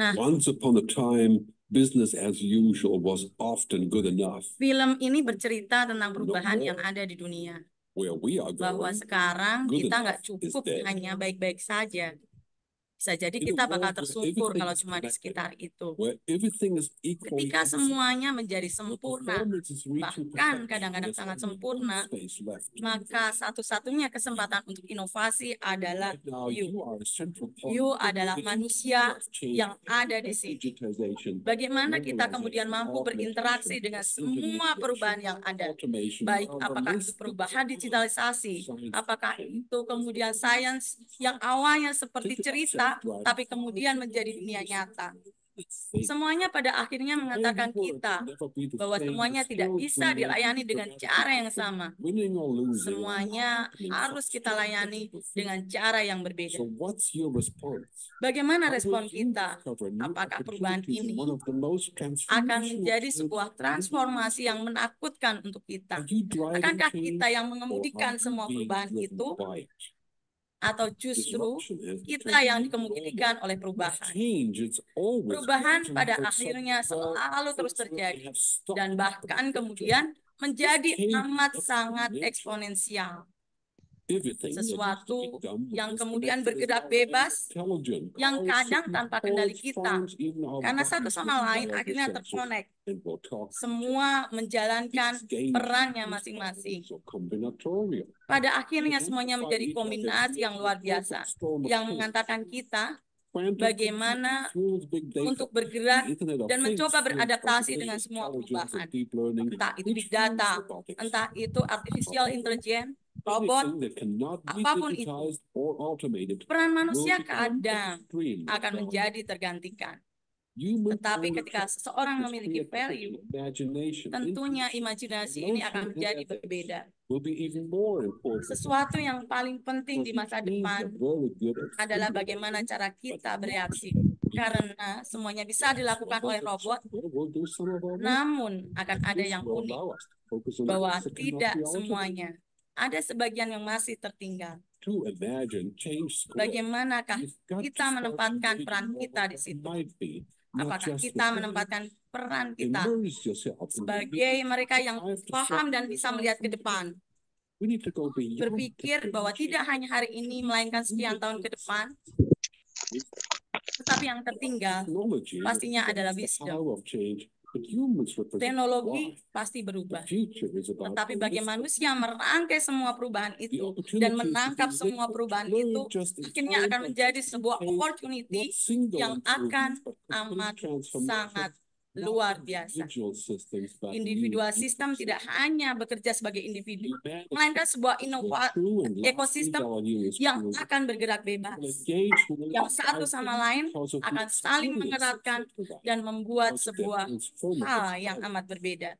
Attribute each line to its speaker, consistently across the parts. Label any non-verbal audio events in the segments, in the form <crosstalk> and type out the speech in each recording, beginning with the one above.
Speaker 1: Nah, Once upon a time, business as usual was often good enough.
Speaker 2: film ini bercerita tentang perubahan yang ada di dunia. Where we are going, bahwa sekarang kita nggak cukup hanya baik-baik saja. Bisa jadi kita bakal tersungkur kalau cuma di sekitar
Speaker 1: itu. Ketika
Speaker 2: semuanya menjadi sempurna,
Speaker 1: bahkan
Speaker 2: kadang-kadang sangat sempurna, maka satu-satunya kesempatan untuk inovasi adalah you. You adalah manusia yang ada di sini. Bagaimana kita kemudian mampu berinteraksi dengan semua perubahan yang ada, baik apakah itu perubahan digitalisasi, apakah itu kemudian sains yang awalnya seperti cerita, tapi kemudian menjadi dunia nyata. Semuanya pada akhirnya mengatakan kita bahwa semuanya tidak bisa dilayani dengan cara yang sama. Semuanya harus kita layani dengan cara yang berbeda. Bagaimana respon kita? Apakah perubahan ini akan menjadi sebuah transformasi yang menakutkan untuk kita? Akankah kita yang mengemudikan semua perubahan itu atau justru kita yang dikemungkinkan oleh perubahan. Perubahan pada akhirnya selalu terus terjadi dan bahkan kemudian menjadi amat sangat eksponensial
Speaker 1: sesuatu
Speaker 2: yang kemudian bergerak bebas, yang kadang tanpa kendali kita, karena satu sama lain akhirnya terkonek. Semua menjalankan perannya masing-masing. Pada akhirnya semuanya menjadi kombinasi yang luar biasa, yang mengantarkan kita bagaimana untuk bergerak dan mencoba beradaptasi dengan semua perubahan. Entah itu big data, entah itu artificial intelligence, robot, apapun itu, peran manusia kadang akan menjadi tergantikan. Tetapi ketika seseorang memiliki value, tentunya imajinasi ini akan menjadi berbeda. Sesuatu yang paling penting di masa depan adalah bagaimana cara kita bereaksi. Karena semuanya bisa dilakukan oleh robot, namun akan ada yang unik bahwa tidak semuanya ada sebagian yang masih tertinggal. Bagaimanakah kita menempatkan peran kita di situ? Apakah kita menempatkan peran kita sebagai mereka yang paham dan bisa melihat ke depan? Berpikir bahwa tidak hanya hari ini, melainkan sekian tahun ke depan, tetapi yang tertinggal pastinya adalah wisdom. Teknologi pasti berubah. Tetapi bagi manusia merangkai semua perubahan itu dan menangkap semua perubahan itu akhirnya akan menjadi sebuah opportunity yang akan amat sangat luar biasa. Individual system tidak hanya bekerja sebagai individu, melainkan sebuah ekosistem yang akan bergerak bebas, yang satu sama lain akan saling mengeratkan dan membuat sebuah hal yang amat berbeda.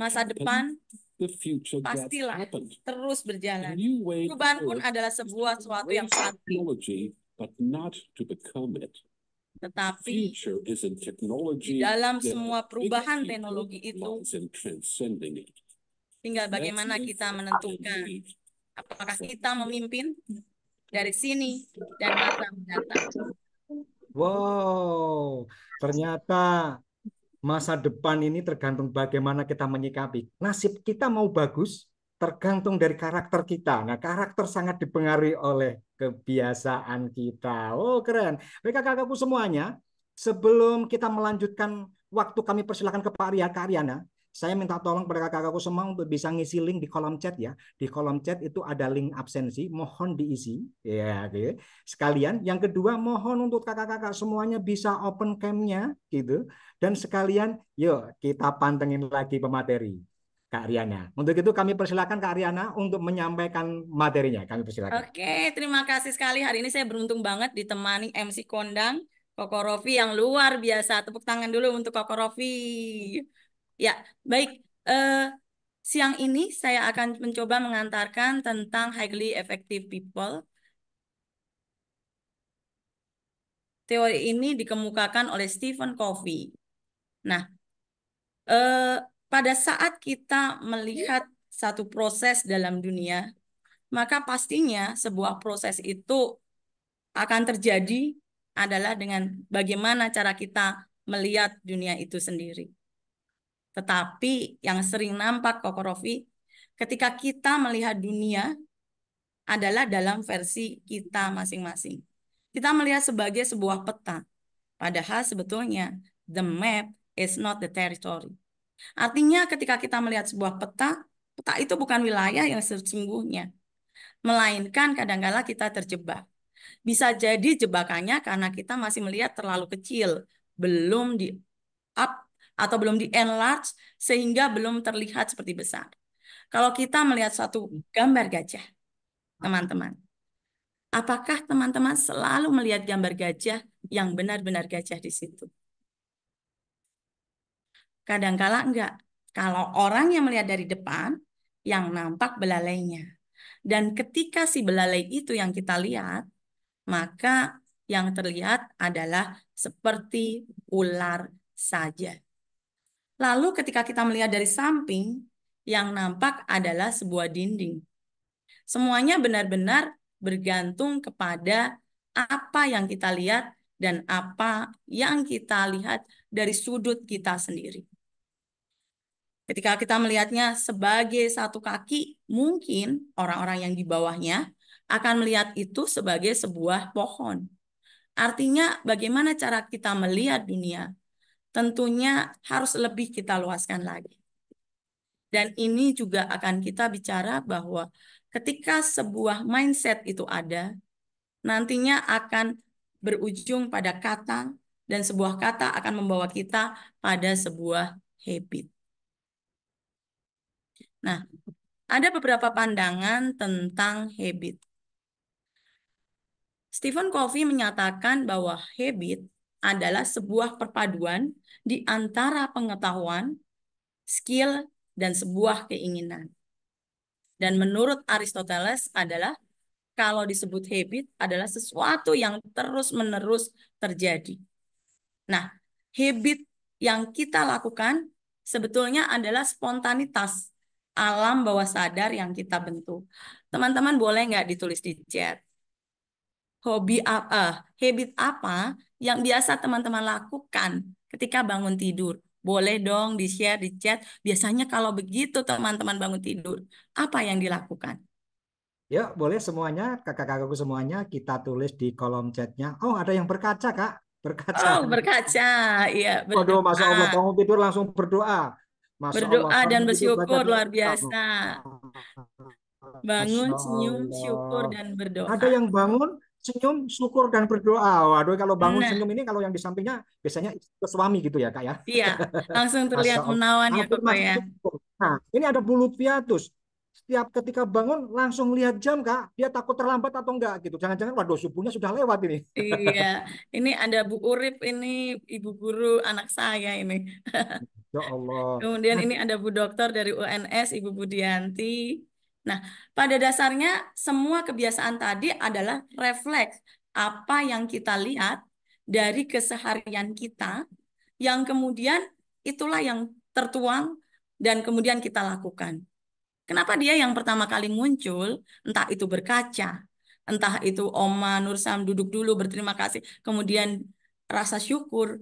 Speaker 1: Masa depan pastilah
Speaker 2: terus berjalan. Perubahan pun adalah sebuah suatu yang pasti. Tetapi
Speaker 3: di dalam semua perubahan
Speaker 2: teknologi itu tinggal bagaimana kita menentukan apakah kita memimpin dari sini dan masa mendatang.
Speaker 3: Wow, ternyata masa depan ini tergantung bagaimana kita menyikapi. Nasib kita mau bagus tergantung dari karakter kita. Nah, karakter sangat dipengaruhi oleh kebiasaan kita. Oh, keren. Baik kakak-kakakku semuanya, sebelum kita melanjutkan waktu kami persilahkan ke Pak Arya, Kak Ariana, saya minta tolong kepada kakak-kakakku semua untuk bisa ngisi link di kolom chat ya. Di kolom chat itu ada link absensi, mohon diisi. Ya, gitu. Sekalian. Yang kedua, mohon untuk kakak-kakak semuanya bisa open cam-nya gitu. Dan sekalian, yuk kita pantengin lagi pemateri. Kak Riana. Untuk itu kami persilakan Kak Riana untuk menyampaikan materinya. Kami
Speaker 2: persilakan. Oke, terima kasih sekali. Hari ini saya beruntung banget ditemani MC Kondang, Koko Rofi yang luar biasa. Tepuk tangan dulu untuk Koko Rofi. Ya, baik. Uh, siang ini saya akan mencoba mengantarkan tentang highly effective people. Teori ini dikemukakan oleh Stephen Covey. Nah, eh, uh, pada saat kita melihat iya. satu proses dalam dunia, maka pastinya sebuah proses itu akan terjadi adalah dengan bagaimana cara kita melihat dunia itu sendiri. Tetapi yang sering nampak Kokorofi ketika kita melihat dunia adalah dalam versi kita masing-masing. Kita melihat sebagai sebuah peta. Padahal sebetulnya the map is not the territory. Artinya ketika kita melihat sebuah peta, peta itu bukan wilayah yang sesungguhnya. Melainkan kadangkala kala kita terjebak. Bisa jadi jebakannya karena kita masih melihat terlalu kecil, belum di up atau belum di enlarge sehingga belum terlihat seperti besar. Kalau kita melihat satu gambar gajah, teman-teman, apakah teman-teman selalu melihat gambar gajah yang benar-benar gajah di situ? Kadangkala enggak. Kalau orang yang melihat dari depan, yang nampak belalainya. Dan ketika si belalai itu yang kita lihat, maka yang terlihat adalah seperti ular saja. Lalu ketika kita melihat dari samping, yang nampak adalah sebuah dinding. Semuanya benar-benar bergantung kepada apa yang kita lihat dan apa yang kita lihat dari sudut kita sendiri. Ketika kita melihatnya sebagai satu kaki, mungkin orang-orang yang di bawahnya akan melihat itu sebagai sebuah pohon. Artinya bagaimana cara kita melihat dunia? Tentunya harus lebih kita luaskan lagi. Dan ini juga akan kita bicara bahwa ketika sebuah mindset itu ada, nantinya akan berujung pada kata dan sebuah kata akan membawa kita pada sebuah habit. Nah, ada beberapa pandangan tentang habit. Stephen Covey menyatakan bahwa habit adalah sebuah perpaduan di antara pengetahuan, skill, dan sebuah keinginan. Dan menurut Aristoteles adalah kalau disebut habit adalah sesuatu yang terus-menerus terjadi. Nah, habit yang kita lakukan sebetulnya adalah spontanitas alam bawah sadar yang kita bentuk. Teman-teman boleh nggak ditulis di chat? Hobi apa, uh, eh, habit apa yang biasa teman-teman lakukan ketika bangun tidur? Boleh dong di-share di chat. Biasanya kalau begitu teman-teman bangun tidur, apa yang dilakukan?
Speaker 3: Ya boleh semuanya, kakak-kakakku semuanya, kita tulis di kolom chatnya.
Speaker 2: Oh, ada yang berkaca, Kak.
Speaker 3: Berkaca. Oh,
Speaker 2: berkaca. Iya, berdoa. Waduh, Allah, ah.
Speaker 3: bangun tidur langsung berdoa. Masya Berdoa Allah, dan bersyukur luar biasa. Bangun, senyum, syukur,
Speaker 2: dan berdoa. Ada
Speaker 3: yang bangun, senyum, syukur, dan berdoa. Waduh, kalau bangun nah. senyum ini kalau yang di sampingnya biasanya ke suami gitu ya, Kak ya? Iya, langsung <laughs> terlihat menawan ya, Pak ya. Nah, ini ada bulu piatus tiap ketika bangun langsung lihat jam kak dia takut terlambat atau enggak gitu jangan-jangan waduh subuhnya sudah lewat ini
Speaker 2: iya ini ada Bu Urip ini ibu guru anak saya ini <laughs>
Speaker 3: ya Allah kemudian
Speaker 2: ini ada Bu Dokter dari UNS Ibu Budianti nah pada dasarnya semua kebiasaan tadi adalah refleks apa yang kita lihat dari keseharian kita yang kemudian itulah yang tertuang dan kemudian kita lakukan Kenapa dia yang pertama kali muncul, entah itu berkaca, entah itu Oma Nursam duduk dulu berterima kasih, kemudian rasa syukur.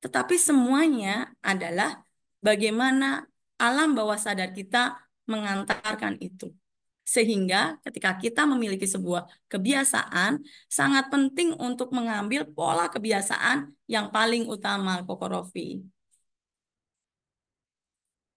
Speaker 2: Tetapi semuanya adalah bagaimana alam bawah sadar kita mengantarkan itu. Sehingga ketika kita memiliki sebuah kebiasaan, sangat penting untuk mengambil pola kebiasaan yang paling utama, Kokorofi.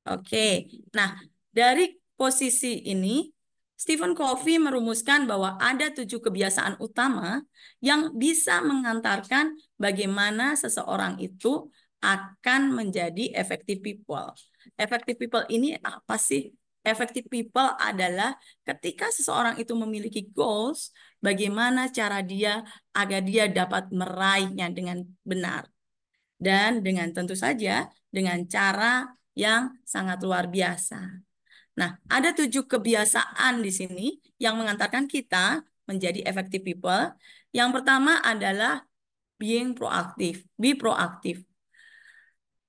Speaker 2: Oke, nah dari posisi ini, Stephen Covey merumuskan bahwa ada tujuh kebiasaan utama yang bisa mengantarkan bagaimana seseorang itu akan menjadi effective people. Effective people ini apa sih? Effective people adalah ketika seseorang itu memiliki goals, bagaimana cara dia agar dia dapat meraihnya dengan benar. Dan dengan tentu saja dengan cara yang sangat luar biasa. Nah, ada tujuh kebiasaan di sini yang mengantarkan kita menjadi effective people. Yang pertama adalah being proaktif, be proaktif.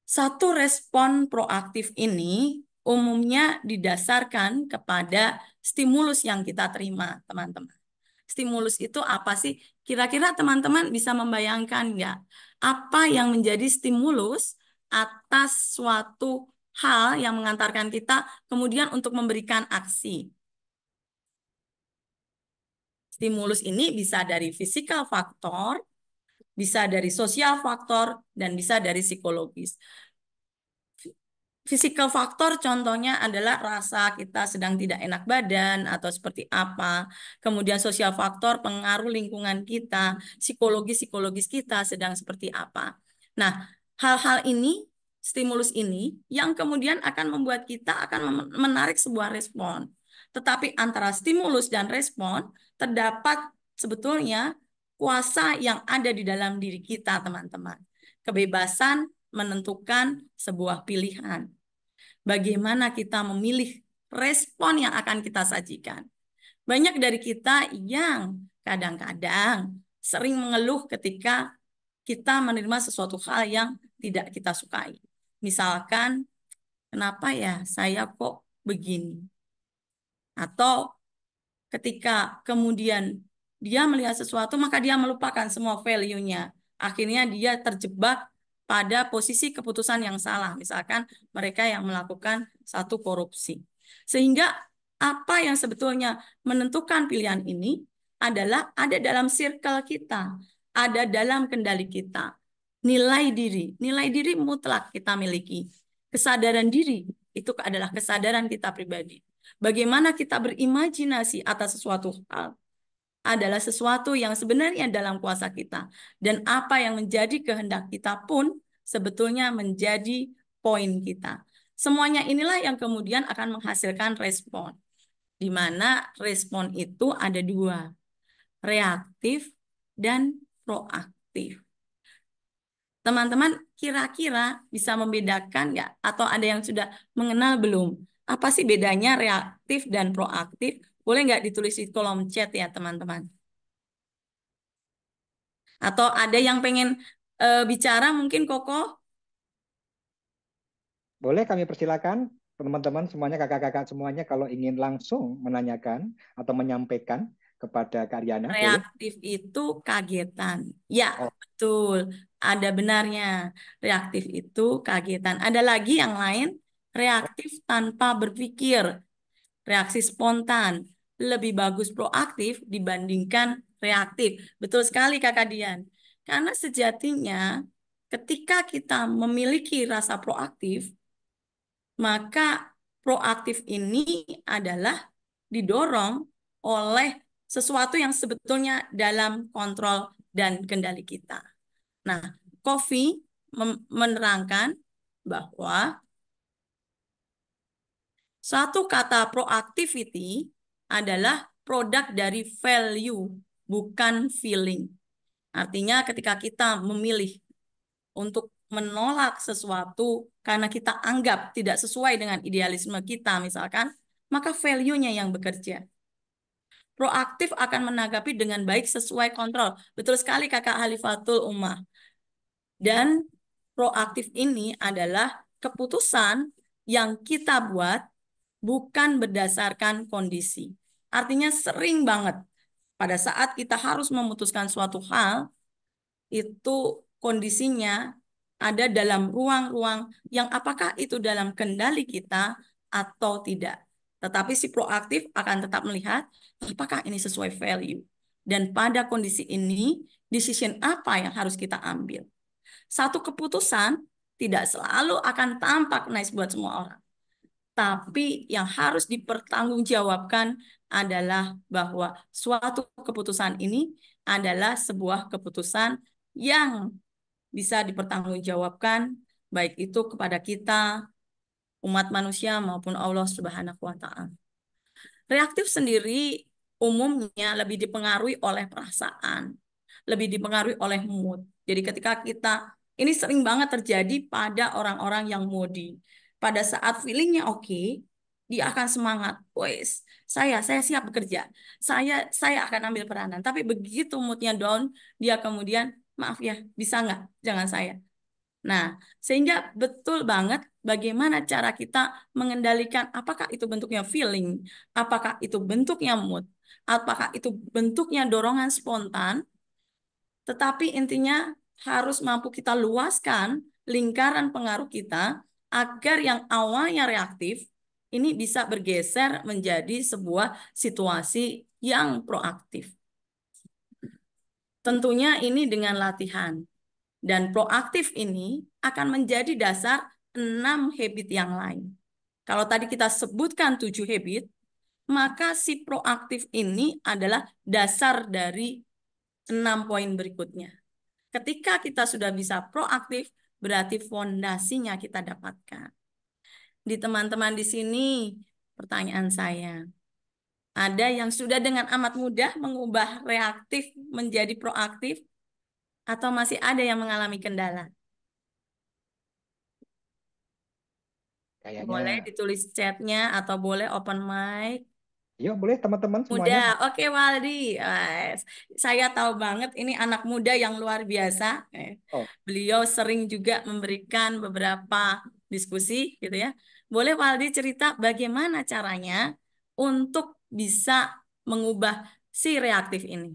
Speaker 2: Satu respon proaktif ini umumnya didasarkan kepada stimulus yang kita terima, teman-teman. Stimulus itu apa sih? Kira-kira teman-teman bisa membayangkan nggak apa yang menjadi stimulus atas suatu hal yang mengantarkan kita kemudian untuk memberikan aksi. Stimulus ini bisa dari fisikal faktor, bisa dari sosial faktor, dan bisa dari psikologis. Fisikal faktor contohnya adalah rasa kita sedang tidak enak badan atau seperti apa. Kemudian sosial faktor pengaruh lingkungan kita, psikologis-psikologis kita sedang seperti apa. Nah, hal-hal ini stimulus ini yang kemudian akan membuat kita akan menarik sebuah respon. Tetapi antara stimulus dan respon terdapat sebetulnya kuasa yang ada di dalam diri kita, teman-teman. Kebebasan menentukan sebuah pilihan. Bagaimana kita memilih respon yang akan kita sajikan. Banyak dari kita yang kadang-kadang sering mengeluh ketika kita menerima sesuatu hal yang tidak kita sukai. Misalkan, kenapa ya saya kok begini? Atau ketika kemudian dia melihat sesuatu, maka dia melupakan semua value-nya. Akhirnya dia terjebak pada posisi keputusan yang salah. Misalkan mereka yang melakukan satu korupsi. Sehingga apa yang sebetulnya menentukan pilihan ini adalah ada dalam circle kita, ada dalam kendali kita nilai diri. Nilai diri mutlak kita miliki. Kesadaran diri itu adalah kesadaran kita pribadi. Bagaimana kita berimajinasi atas sesuatu hal adalah sesuatu yang sebenarnya dalam kuasa kita. Dan apa yang menjadi kehendak kita pun sebetulnya menjadi poin kita. Semuanya inilah yang kemudian akan menghasilkan respon. Di mana respon itu ada dua. Reaktif dan proaktif teman-teman kira-kira bisa membedakan nggak? Atau ada yang sudah mengenal belum? Apa sih bedanya reaktif dan proaktif? Boleh nggak ditulis di kolom chat ya teman-teman? Atau ada yang pengen e, bicara mungkin Koko?
Speaker 3: Boleh kami persilakan teman-teman semuanya kakak-kakak semuanya kalau ingin langsung menanyakan atau menyampaikan kepada Karyana?
Speaker 2: Reaktif boleh? itu kagetan. Ya, oh. betul. Ada benarnya. Reaktif itu kagetan. Ada lagi yang lain, reaktif tanpa berpikir. Reaksi spontan. Lebih bagus proaktif dibandingkan reaktif. Betul sekali Kakak Dian. Karena sejatinya ketika kita memiliki rasa proaktif, maka proaktif ini adalah didorong oleh sesuatu yang sebetulnya dalam kontrol dan kendali kita. Nah, Coffee menerangkan bahwa satu kata proactivity adalah produk dari value, bukan feeling. Artinya ketika kita memilih untuk menolak sesuatu karena kita anggap tidak sesuai dengan idealisme kita misalkan, maka value-nya yang bekerja proaktif akan menanggapi dengan baik sesuai kontrol. Betul sekali kakak Halifatul Umar. Dan proaktif ini adalah keputusan yang kita buat bukan berdasarkan kondisi. Artinya sering banget pada saat kita harus memutuskan suatu hal, itu kondisinya ada dalam ruang-ruang yang apakah itu dalam kendali kita atau tidak. Tetapi si proaktif akan tetap melihat apakah ini sesuai value. Dan pada kondisi ini, decision apa yang harus kita ambil. Satu keputusan tidak selalu akan tampak nice buat semua orang. Tapi yang harus dipertanggungjawabkan adalah bahwa suatu keputusan ini adalah sebuah keputusan yang bisa dipertanggungjawabkan baik itu kepada kita, umat manusia maupun Allah Subhanahu wa taala. Reaktif sendiri umumnya lebih dipengaruhi oleh perasaan, lebih dipengaruhi oleh mood. Jadi ketika kita ini sering banget terjadi pada orang-orang yang moody. Pada saat feelingnya oke, okay, dia akan semangat, wes saya saya siap bekerja, saya saya akan ambil peranan. Tapi begitu moodnya down, dia kemudian maaf ya bisa nggak, jangan saya, Nah, sehingga betul banget bagaimana cara kita mengendalikan apakah itu bentuknya feeling, apakah itu bentuknya mood, apakah itu bentuknya dorongan spontan, tetapi intinya harus mampu kita luaskan lingkaran pengaruh kita agar yang awalnya reaktif ini bisa bergeser menjadi sebuah situasi yang proaktif. Tentunya ini dengan latihan. Dan proaktif ini akan menjadi dasar enam habit yang lain. Kalau tadi kita sebutkan tujuh habit, maka si proaktif ini adalah dasar dari enam poin berikutnya. Ketika kita sudah bisa proaktif, berarti fondasinya kita dapatkan. Di teman-teman di sini, pertanyaan saya, ada yang sudah dengan amat mudah mengubah reaktif menjadi proaktif? atau masih ada yang mengalami kendala? Kayaknya. Boleh ditulis chatnya atau boleh open mic.
Speaker 3: Yuk iya, boleh teman-teman semuanya. Muda,
Speaker 2: oke okay, Waldi. Yes. Saya tahu banget ini anak muda yang luar biasa. Eh, oh. Beliau sering juga memberikan beberapa diskusi gitu ya. Boleh Waldi cerita bagaimana caranya untuk bisa mengubah si reaktif ini?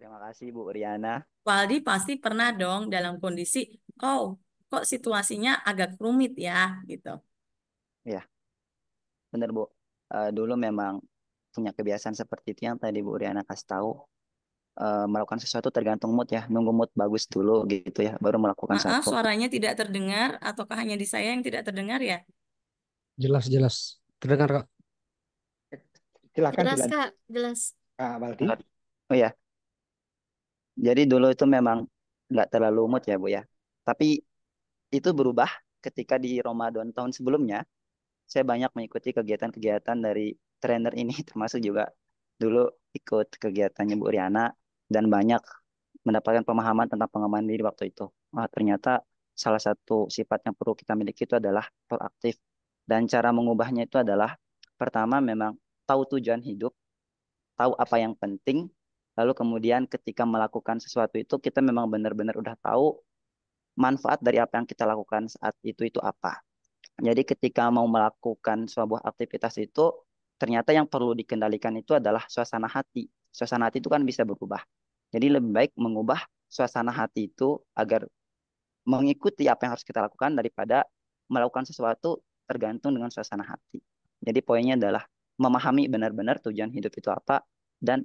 Speaker 1: Terima kasih Bu Riana.
Speaker 2: Waldi pasti pernah dong dalam kondisi, oh kok situasinya agak rumit ya
Speaker 1: gitu. Iya. benar Bu. Uh, dulu memang punya kebiasaan seperti itu yang tadi Bu Riana kasih tahu. Uh, melakukan sesuatu tergantung mood ya, nunggu mood bagus dulu gitu ya, baru melakukan Maaf, sesuatu. suaranya
Speaker 2: tidak terdengar ataukah hanya di saya yang tidak terdengar ya?
Speaker 3: Jelas, jelas. Terdengar Kak.
Speaker 1: Silakan. Jelas Kak,
Speaker 2: jelas. Ah, Waldi.
Speaker 1: Oh ya, jadi dulu itu memang nggak terlalu mood ya Bu ya. Tapi itu berubah ketika di Ramadan tahun sebelumnya saya banyak mengikuti kegiatan-kegiatan dari trainer ini <laughs> termasuk juga dulu ikut kegiatannya Bu Riana dan banyak mendapatkan pemahaman tentang pengembangan diri waktu itu. Wah, ternyata salah satu sifat yang perlu kita miliki itu adalah proaktif dan cara mengubahnya itu adalah pertama memang tahu tujuan hidup, tahu apa yang penting, Lalu kemudian ketika melakukan sesuatu itu kita memang benar-benar udah tahu manfaat dari apa yang kita lakukan saat itu itu apa. Jadi ketika mau melakukan sebuah aktivitas itu ternyata yang perlu dikendalikan itu adalah suasana hati. Suasana hati itu kan bisa berubah. Jadi lebih baik mengubah suasana hati itu agar mengikuti apa yang harus kita lakukan daripada melakukan sesuatu tergantung dengan suasana hati. Jadi poinnya adalah memahami benar-benar tujuan hidup itu apa dan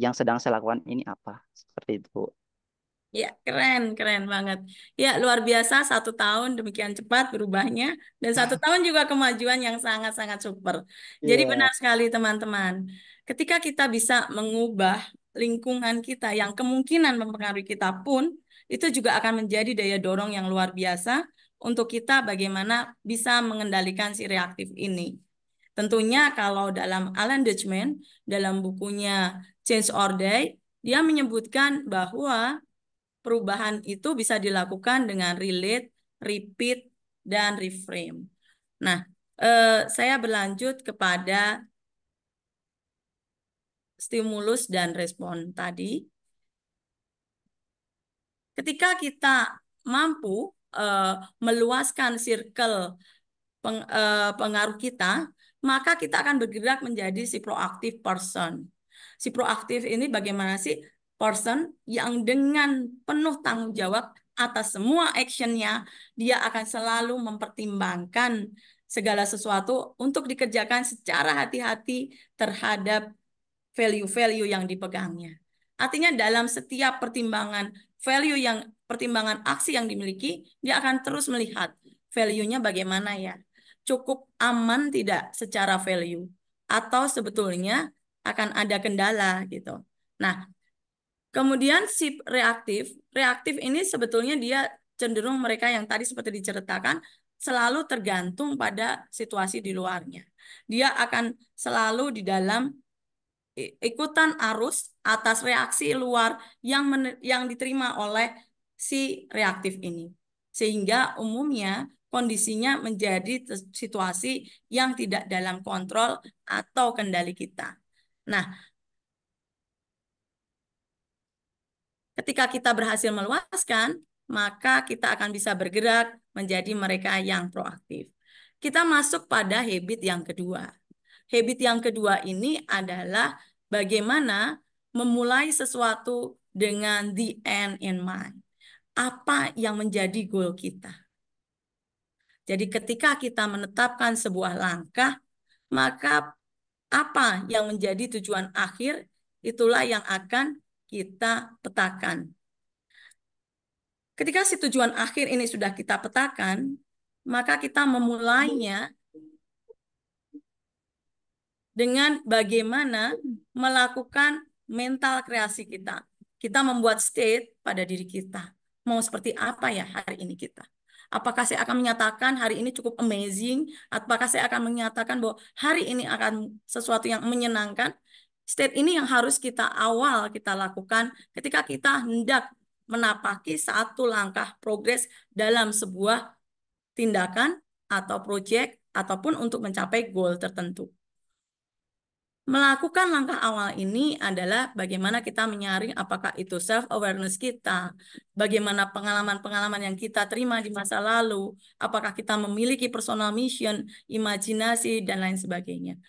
Speaker 1: yang sedang saya lakukan ini apa seperti itu
Speaker 2: Ya, keren, keren banget. Ya, luar biasa satu tahun demikian cepat berubahnya dan satu <laughs> tahun juga kemajuan yang sangat-sangat super. Jadi yeah. benar sekali teman-teman. Ketika kita bisa mengubah lingkungan kita yang kemungkinan mempengaruhi kita pun itu juga akan menjadi daya dorong yang luar biasa untuk kita bagaimana bisa mengendalikan si reaktif ini. Tentunya kalau dalam Alan Dutchman, dalam bukunya Change or Die, dia menyebutkan bahwa perubahan itu bisa dilakukan dengan relate, repeat, dan reframe. Nah, eh, saya berlanjut kepada stimulus dan respon tadi. Ketika kita mampu eh, meluaskan circle peng, eh, pengaruh kita, maka kita akan bergerak menjadi si proaktif person. Si proaktif ini bagaimana sih person yang dengan penuh tanggung jawab atas semua actionnya, dia akan selalu mempertimbangkan segala sesuatu untuk dikerjakan secara hati-hati terhadap value-value yang dipegangnya. Artinya dalam setiap pertimbangan value yang pertimbangan aksi yang dimiliki, dia akan terus melihat value-nya bagaimana ya cukup aman tidak secara value atau sebetulnya akan ada kendala gitu. Nah, kemudian si reaktif, reaktif ini sebetulnya dia cenderung mereka yang tadi seperti diceritakan selalu tergantung pada situasi di luarnya. Dia akan selalu di dalam ikutan arus atas reaksi luar yang yang diterima oleh si reaktif ini. Sehingga umumnya kondisinya menjadi situasi yang tidak dalam kontrol atau kendali kita. Nah, ketika kita berhasil meluaskan, maka kita akan bisa bergerak menjadi mereka yang proaktif. Kita masuk pada habit yang kedua. Habit yang kedua ini adalah bagaimana memulai sesuatu dengan the end in mind. Apa yang menjadi goal kita? Jadi ketika kita menetapkan sebuah langkah, maka apa yang menjadi tujuan akhir itulah yang akan kita petakan. Ketika si tujuan akhir ini sudah kita petakan, maka kita memulainya dengan bagaimana melakukan mental kreasi kita. Kita membuat state pada diri kita. Mau seperti apa ya hari ini kita? Apakah saya akan menyatakan hari ini cukup amazing? Apakah saya akan menyatakan bahwa hari ini akan sesuatu yang menyenangkan? State ini yang harus kita awal kita lakukan ketika kita hendak menapaki satu langkah progres dalam sebuah tindakan atau proyek ataupun untuk mencapai goal tertentu. Melakukan langkah awal ini adalah bagaimana kita menyaring apakah itu self-awareness kita, bagaimana pengalaman-pengalaman yang kita terima di masa lalu, apakah kita memiliki personal mission, imajinasi, dan lain sebagainya.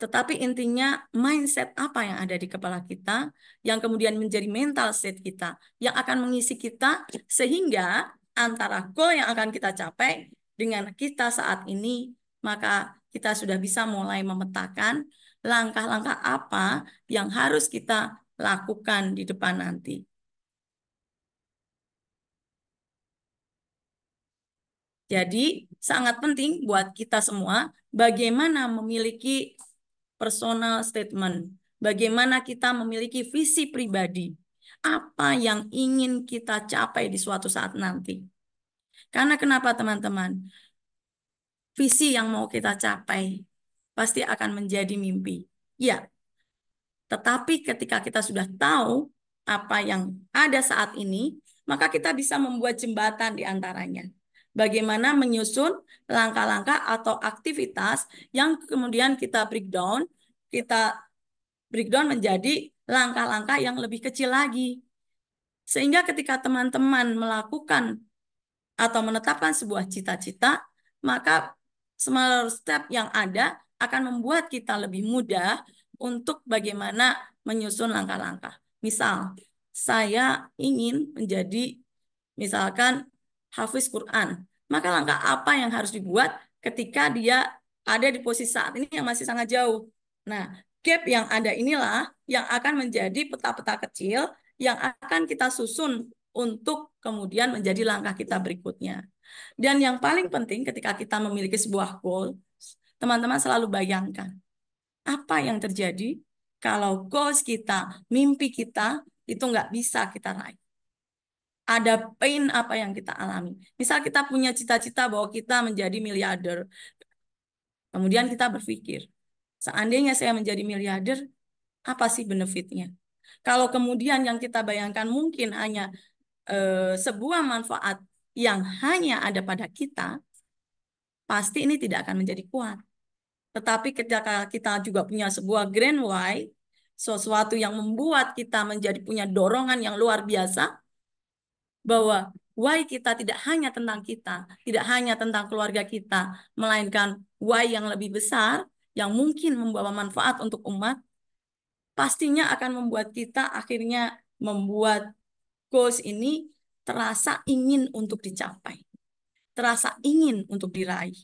Speaker 2: Tetapi intinya mindset apa yang ada di kepala kita, yang kemudian menjadi mental state kita, yang akan mengisi kita sehingga antara goal yang akan kita capai dengan kita saat ini, maka kita sudah bisa mulai memetakan langkah-langkah apa yang harus kita lakukan di depan nanti. Jadi sangat penting buat kita semua bagaimana memiliki personal statement, bagaimana kita memiliki visi pribadi, apa yang ingin kita capai di suatu saat nanti. Karena kenapa teman-teman? Visi yang mau kita capai pasti akan menjadi mimpi. Ya. Tetapi ketika kita sudah tahu apa yang ada saat ini, maka kita bisa membuat jembatan di antaranya. Bagaimana menyusun langkah-langkah atau aktivitas yang kemudian kita breakdown, kita breakdown menjadi langkah-langkah yang lebih kecil lagi. Sehingga ketika teman-teman melakukan atau menetapkan sebuah cita-cita, maka smaller step yang ada akan membuat kita lebih mudah untuk bagaimana menyusun langkah-langkah. Misal, saya ingin menjadi misalkan hafiz Quran. Maka langkah apa yang harus dibuat ketika dia ada di posisi saat ini yang masih sangat jauh. Nah, gap yang ada inilah yang akan menjadi peta-peta kecil yang akan kita susun untuk kemudian menjadi langkah kita berikutnya. Dan yang paling penting ketika kita memiliki sebuah goal, teman-teman selalu bayangkan apa yang terjadi kalau goals kita, mimpi kita itu nggak bisa kita raih. Ada pain apa yang kita alami. Misal kita punya cita-cita bahwa kita menjadi miliarder. Kemudian kita berpikir, seandainya saya menjadi miliarder, apa sih benefitnya? Kalau kemudian yang kita bayangkan mungkin hanya e, sebuah manfaat yang hanya ada pada kita, pasti ini tidak akan menjadi kuat. Tetapi ketika kita juga punya sebuah grand why, sesuatu yang membuat kita menjadi punya dorongan yang luar biasa, bahwa why kita tidak hanya tentang kita, tidak hanya tentang keluarga kita, melainkan why yang lebih besar, yang mungkin membawa manfaat untuk umat, pastinya akan membuat kita akhirnya membuat goals ini terasa ingin untuk dicapai, terasa ingin untuk diraih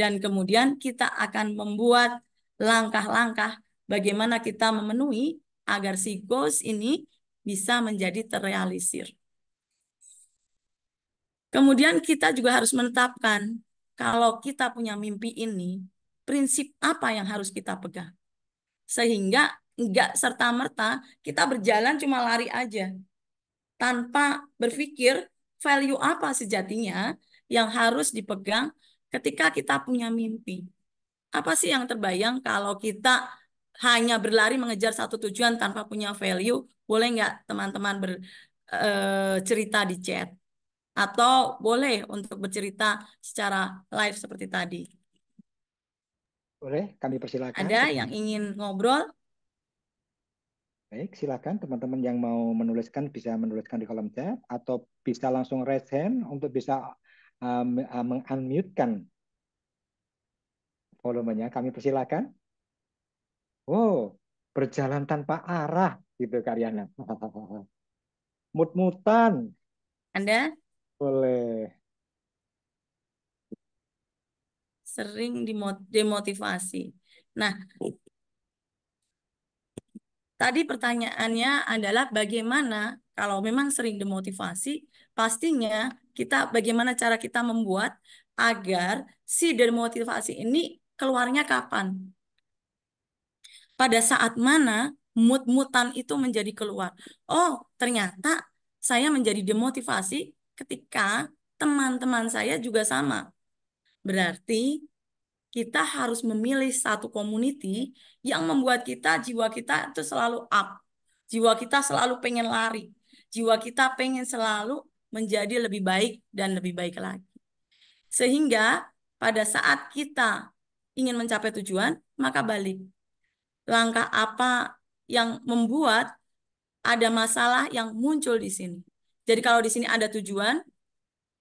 Speaker 2: dan kemudian kita akan membuat langkah-langkah bagaimana kita memenuhi agar si goals ini bisa menjadi terrealisir. Kemudian kita juga harus menetapkan kalau kita punya mimpi ini, prinsip apa yang harus kita pegang. Sehingga enggak serta-merta kita berjalan cuma lari aja. Tanpa berpikir value apa sejatinya yang harus dipegang ketika kita punya mimpi. Apa sih yang terbayang kalau kita hanya berlari mengejar satu tujuan tanpa punya value? Boleh nggak teman-teman bercerita eh, di chat? Atau boleh untuk bercerita secara live seperti tadi?
Speaker 3: Boleh, kami persilakan. Ada yang ingin ngobrol? Baik, silakan teman-teman yang mau menuliskan bisa menuliskan di kolom chat atau bisa langsung raise hand untuk bisa uh, volumenya. Kami persilakan. Wow, oh, berjalan tanpa arah gitu Karyana. <laughs> Mut-mutan.
Speaker 2: Anda? Boleh. Sering demotivasi. Nah, tadi pertanyaannya adalah bagaimana kalau memang sering demotivasi, Pastinya kita bagaimana cara kita membuat agar si demotivasi ini keluarnya kapan? Pada saat mana mut-mutan itu menjadi keluar? Oh, ternyata saya menjadi demotivasi ketika teman-teman saya juga sama. Berarti kita harus memilih satu community yang membuat kita jiwa kita itu selalu up. Jiwa kita selalu pengen lari. Jiwa kita pengen selalu menjadi lebih baik dan lebih baik lagi. Sehingga pada saat kita ingin mencapai tujuan, maka balik. Langkah apa yang membuat ada masalah yang muncul di sini. Jadi kalau di sini ada tujuan,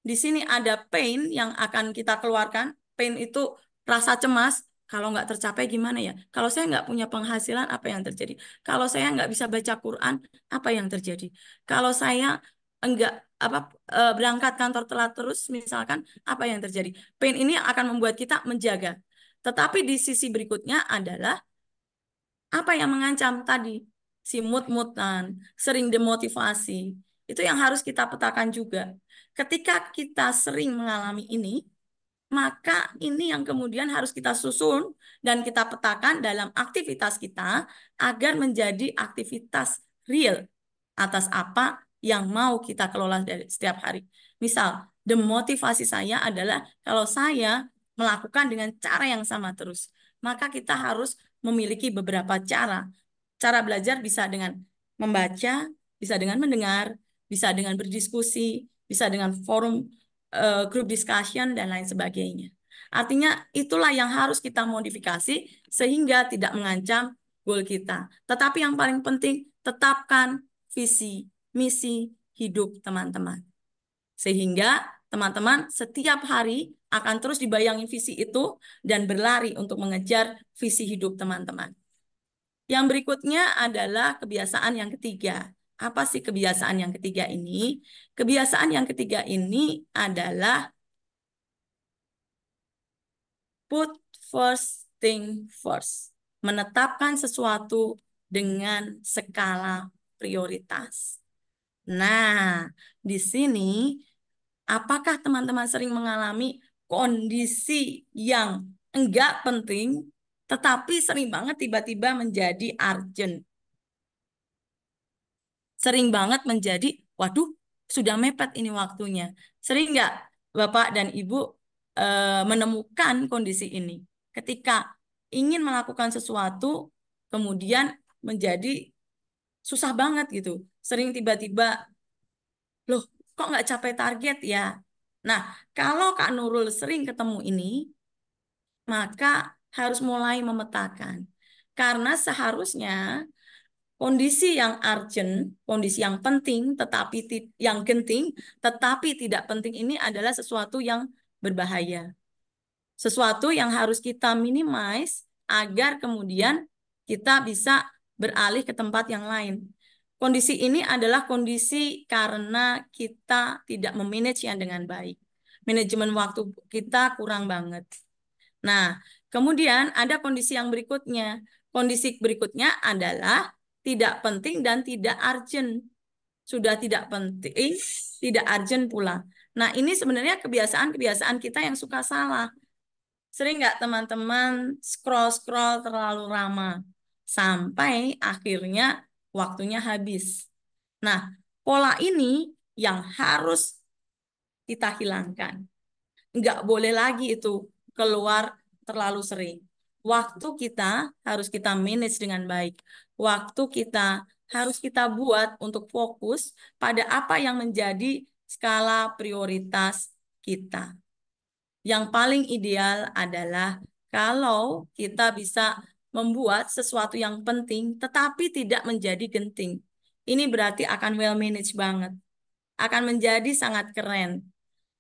Speaker 2: di sini ada pain yang akan kita keluarkan. Pain itu rasa cemas, kalau nggak tercapai gimana ya? Kalau saya nggak punya penghasilan, apa yang terjadi? Kalau saya nggak bisa baca Quran, apa yang terjadi? Kalau saya enggak apa e, berangkat kantor telat terus misalkan apa yang terjadi pain ini akan membuat kita menjaga tetapi di sisi berikutnya adalah apa yang mengancam tadi si mood mutan sering demotivasi itu yang harus kita petakan juga ketika kita sering mengalami ini maka ini yang kemudian harus kita susun dan kita petakan dalam aktivitas kita agar menjadi aktivitas real atas apa yang mau kita kelola dari setiap hari. Misal, demotivasi saya adalah kalau saya melakukan dengan cara yang sama terus, maka kita harus memiliki beberapa cara. Cara belajar bisa dengan membaca, bisa dengan mendengar, bisa dengan berdiskusi, bisa dengan forum uh, group discussion dan lain sebagainya. Artinya itulah yang harus kita modifikasi sehingga tidak mengancam goal kita. Tetapi yang paling penting tetapkan visi misi hidup teman-teman. Sehingga teman-teman setiap hari akan terus dibayangi visi itu dan berlari untuk mengejar visi hidup teman-teman. Yang berikutnya adalah kebiasaan yang ketiga. Apa sih kebiasaan yang ketiga ini? Kebiasaan yang ketiga ini adalah put first thing first. Menetapkan sesuatu dengan skala prioritas. Nah, di sini apakah teman-teman sering mengalami kondisi yang enggak penting tetapi sering banget tiba-tiba menjadi urgent? Sering banget menjadi, waduh, sudah mepet ini waktunya. Sering enggak Bapak dan Ibu e, menemukan kondisi ini? Ketika ingin melakukan sesuatu, kemudian menjadi susah banget gitu. Sering tiba-tiba, loh kok nggak capai target ya? Nah, kalau Kak Nurul sering ketemu ini, maka harus mulai memetakan. Karena seharusnya kondisi yang urgent, kondisi yang penting, tetapi yang genting, tetapi tidak penting ini adalah sesuatu yang berbahaya. Sesuatu yang harus kita minimize agar kemudian kita bisa beralih ke tempat yang lain. Kondisi ini adalah kondisi karena kita tidak memanage yang dengan baik. Manajemen waktu kita kurang banget. Nah, kemudian ada kondisi yang berikutnya. Kondisi berikutnya adalah tidak penting dan tidak urgent. Sudah tidak penting, tidak urgent pula. Nah, ini sebenarnya kebiasaan-kebiasaan kita yang suka salah. Sering nggak teman-teman scroll-scroll terlalu ramah sampai akhirnya waktunya habis. Nah, pola ini yang harus kita hilangkan. Nggak boleh lagi itu keluar terlalu sering. Waktu kita harus kita manage dengan baik. Waktu kita harus kita buat untuk fokus pada apa yang menjadi skala prioritas kita. Yang paling ideal adalah kalau kita bisa membuat sesuatu yang penting tetapi tidak menjadi genting. Ini berarti akan well managed banget. Akan menjadi sangat keren.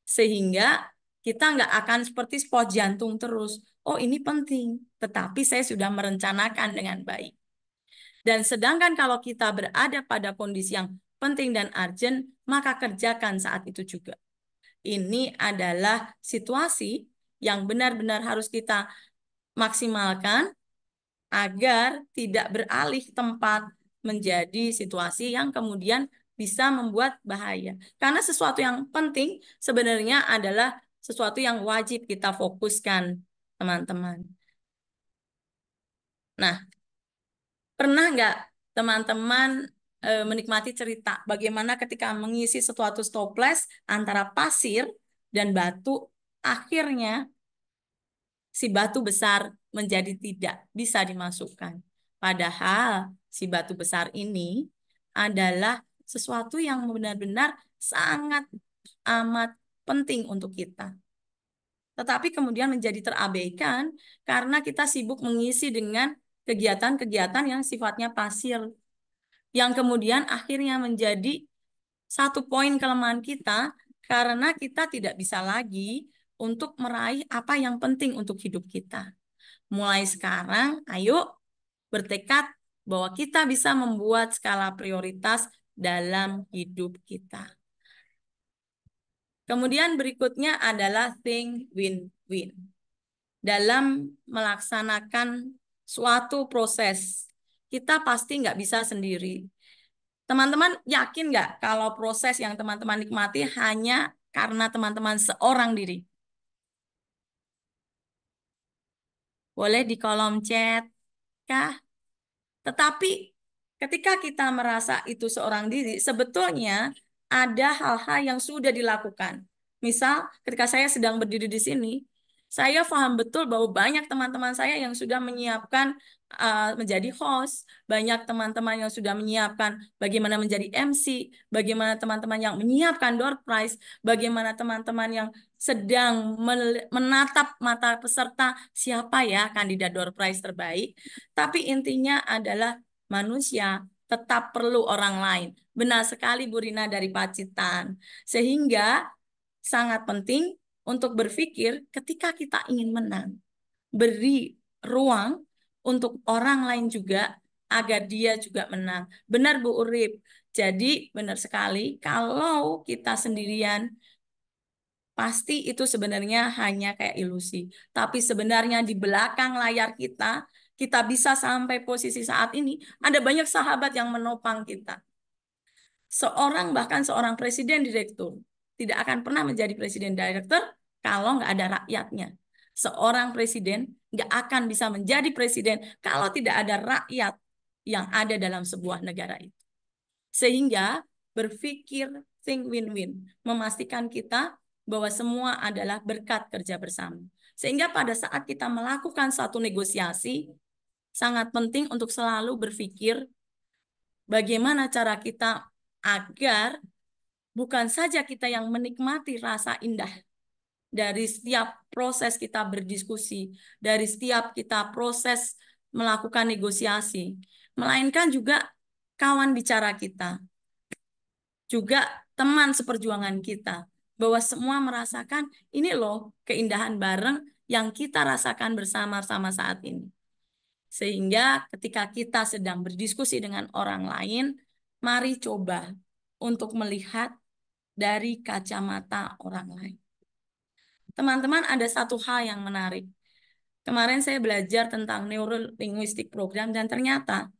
Speaker 2: Sehingga kita nggak akan seperti spot jantung terus. Oh ini penting, tetapi saya sudah merencanakan dengan baik. Dan sedangkan kalau kita berada pada kondisi yang penting dan urgent, maka kerjakan saat itu juga. Ini adalah situasi yang benar-benar harus kita maksimalkan agar tidak beralih tempat menjadi situasi yang kemudian bisa membuat bahaya. Karena sesuatu yang penting sebenarnya adalah sesuatu yang wajib kita fokuskan, teman-teman. Nah, pernah nggak teman-teman e, menikmati cerita bagaimana ketika mengisi sesuatu stopless antara pasir dan batu, akhirnya si batu besar menjadi tidak bisa dimasukkan. Padahal si batu besar ini adalah sesuatu yang benar-benar sangat amat penting untuk kita. Tetapi kemudian menjadi terabaikan karena kita sibuk mengisi dengan kegiatan-kegiatan yang sifatnya pasir. Yang kemudian akhirnya menjadi satu poin kelemahan kita karena kita tidak bisa lagi untuk meraih apa yang penting untuk hidup kita mulai sekarang ayo bertekad bahwa kita bisa membuat skala prioritas dalam hidup kita. Kemudian berikutnya adalah think win-win. Dalam melaksanakan suatu proses, kita pasti nggak bisa sendiri. Teman-teman yakin nggak kalau proses yang teman-teman nikmati hanya karena teman-teman seorang diri? boleh di kolom chat kah? Tetapi ketika kita merasa itu seorang diri, sebetulnya ada hal-hal yang sudah dilakukan. Misal ketika saya sedang berdiri di sini, saya paham betul bahwa banyak teman-teman saya yang sudah menyiapkan uh, menjadi host, banyak teman-teman yang sudah menyiapkan bagaimana menjadi MC, bagaimana teman-teman yang menyiapkan door prize, bagaimana teman-teman yang sedang menatap mata peserta siapa ya kandidat door prize terbaik, tapi intinya adalah manusia tetap perlu orang lain. Benar sekali Bu Rina dari Pacitan. Sehingga sangat penting untuk berpikir ketika kita ingin menang. Beri ruang untuk orang lain juga agar dia juga menang. Benar Bu Urip. Jadi benar sekali kalau kita sendirian pasti itu sebenarnya hanya kayak ilusi. Tapi sebenarnya di belakang layar kita, kita bisa sampai posisi saat ini, ada banyak sahabat yang menopang kita. Seorang bahkan seorang presiden direktur tidak akan pernah menjadi presiden direktur kalau nggak ada rakyatnya. Seorang presiden nggak akan bisa menjadi presiden kalau tidak ada rakyat yang ada dalam sebuah negara itu. Sehingga berpikir think win-win, memastikan kita bahwa semua adalah berkat kerja bersama. Sehingga pada saat kita melakukan satu negosiasi, sangat penting untuk selalu berpikir bagaimana cara kita agar bukan saja kita yang menikmati rasa indah dari setiap proses kita berdiskusi, dari setiap kita proses melakukan negosiasi, melainkan juga kawan bicara kita, juga teman seperjuangan kita, bahwa semua merasakan ini loh keindahan bareng yang kita rasakan bersama-sama saat ini. Sehingga ketika kita sedang berdiskusi dengan orang lain, mari coba untuk melihat dari kacamata orang lain. Teman-teman, ada satu hal yang menarik. Kemarin saya belajar tentang neurolinguistik program dan ternyata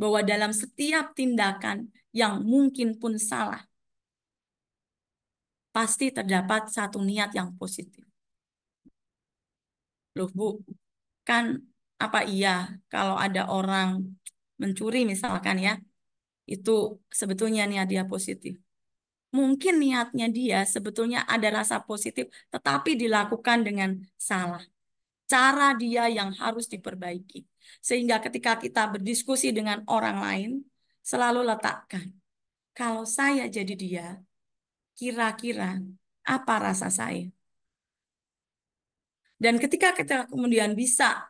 Speaker 2: bahwa dalam setiap tindakan yang mungkin pun salah, pasti terdapat satu niat yang positif. Loh Bu, kan apa iya kalau ada orang mencuri misalkan ya, itu sebetulnya niat dia positif. Mungkin niatnya dia sebetulnya ada rasa positif, tetapi dilakukan dengan salah. Cara dia yang harus diperbaiki. Sehingga ketika kita berdiskusi dengan orang lain, selalu letakkan. Kalau saya jadi dia, kira-kira apa rasa saya. Dan ketika kita kemudian bisa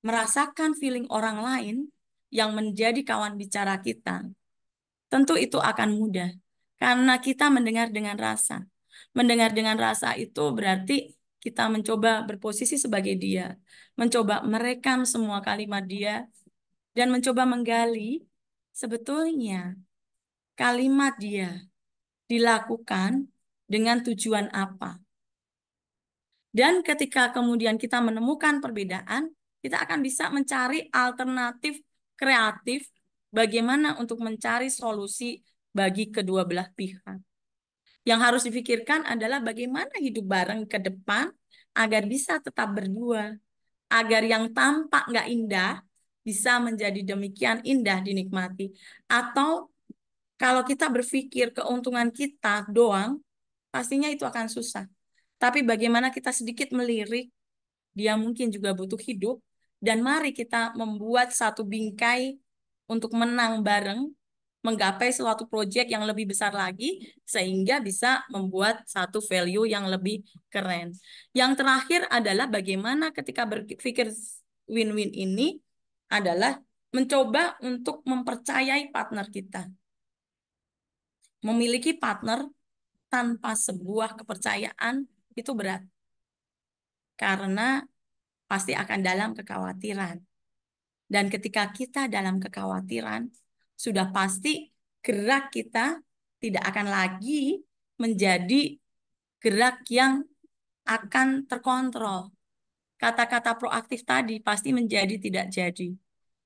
Speaker 2: merasakan feeling orang lain yang menjadi kawan bicara kita, tentu itu akan mudah. Karena kita mendengar dengan rasa. Mendengar dengan rasa itu berarti kita mencoba berposisi sebagai dia. Mencoba merekam semua kalimat dia. Dan mencoba menggali sebetulnya kalimat dia dilakukan dengan tujuan apa. Dan ketika kemudian kita menemukan perbedaan, kita akan bisa mencari alternatif kreatif bagaimana untuk mencari solusi bagi kedua belah pihak. Yang harus dipikirkan adalah bagaimana hidup bareng ke depan agar bisa tetap berdua, agar yang tampak nggak indah bisa menjadi demikian indah dinikmati, atau kalau kita berpikir keuntungan kita doang, pastinya itu akan susah. Tapi bagaimana kita sedikit melirik, dia mungkin juga butuh hidup, dan mari kita membuat satu bingkai untuk menang bareng, menggapai suatu proyek yang lebih besar lagi, sehingga bisa membuat satu value yang lebih keren. Yang terakhir adalah bagaimana ketika berpikir win-win ini adalah mencoba untuk mempercayai partner kita memiliki partner tanpa sebuah kepercayaan itu berat. Karena pasti akan dalam kekhawatiran. Dan ketika kita dalam kekhawatiran, sudah pasti gerak kita tidak akan lagi menjadi gerak yang akan terkontrol. Kata-kata proaktif tadi pasti menjadi tidak jadi.